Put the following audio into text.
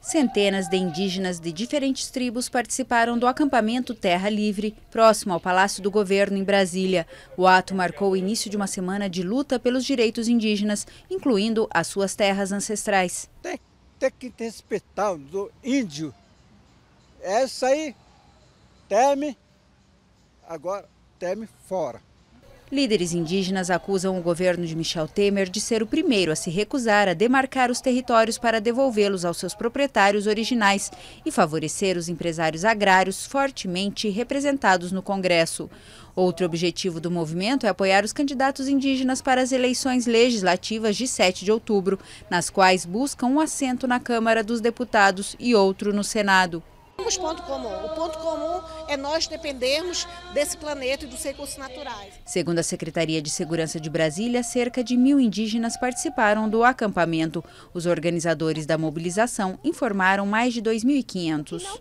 Centenas de indígenas de diferentes tribos participaram do acampamento Terra Livre, próximo ao Palácio do Governo, em Brasília. O ato marcou o início de uma semana de luta pelos direitos indígenas, incluindo as suas terras ancestrais. Tem, tem que respeitar o índio. Essa aí, teme, agora teme fora. Líderes indígenas acusam o governo de Michel Temer de ser o primeiro a se recusar a demarcar os territórios para devolvê-los aos seus proprietários originais e favorecer os empresários agrários fortemente representados no Congresso. Outro objetivo do movimento é apoiar os candidatos indígenas para as eleições legislativas de 7 de outubro, nas quais buscam um assento na Câmara dos Deputados e outro no Senado temos ponto comum. O ponto comum é nós dependermos desse planeta e dos recursos naturais. Segundo a Secretaria de Segurança de Brasília, cerca de mil indígenas participaram do acampamento. Os organizadores da mobilização informaram mais de 2.500.